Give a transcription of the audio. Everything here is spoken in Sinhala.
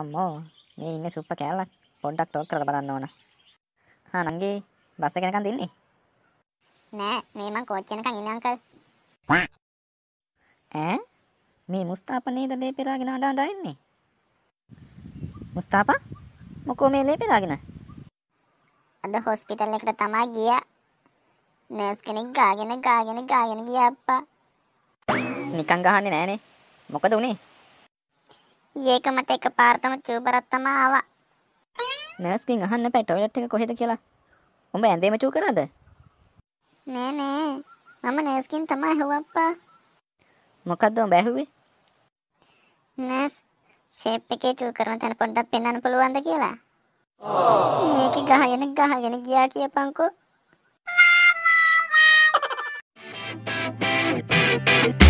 අම්මෝ මේ ඉන්න සුප්ප කෑල්ලක් පොඩ්ඩක් ටෝක් කරලා බලන්න ඕන. හා නංගි බස් එක යනකන් දෙන්නේ. නෑ මේ මං කෝච්චි යනකන් ඉන්නේ අංකල්. ඈ මේ මුස්තාපා නේද ලේ පෙරාගෙන අඬ අඬ ඉන්නේ. මුස්තාපා මොකෝ මේ ලේ පෙරාගෙන? අද හොස්පිටල් එකට තමයි ගියා. නර්ස් කෙනෙක් ගාගෙන ගාගෙන ගාගෙන ගියා අප්පා. නිකන් ගහන්නේ නෑනේ. මොකද උනේ? ඒක මට එකපාරටම චූබරක් තමයි ආවා. නර්ස්ගෙන් අහන්න බෑ ටොයිලට් එක කොහෙද කියලා. උඹ ඇඳේම චූ කරාද? නෑ නෑ. මම නර්ස්ගෙන් තමයි ඇහුවප්පා. මොකද්ද උඹ ඇහුවේ? නර්ස් ෂේප් එකේ චූ කරන තැන පොඩ්ඩක් පෙන්වන්න පුළුවන්ද කියලා? මේක ගහගෙන ගහගෙන ගියා කියපන්කෝ. Thank you.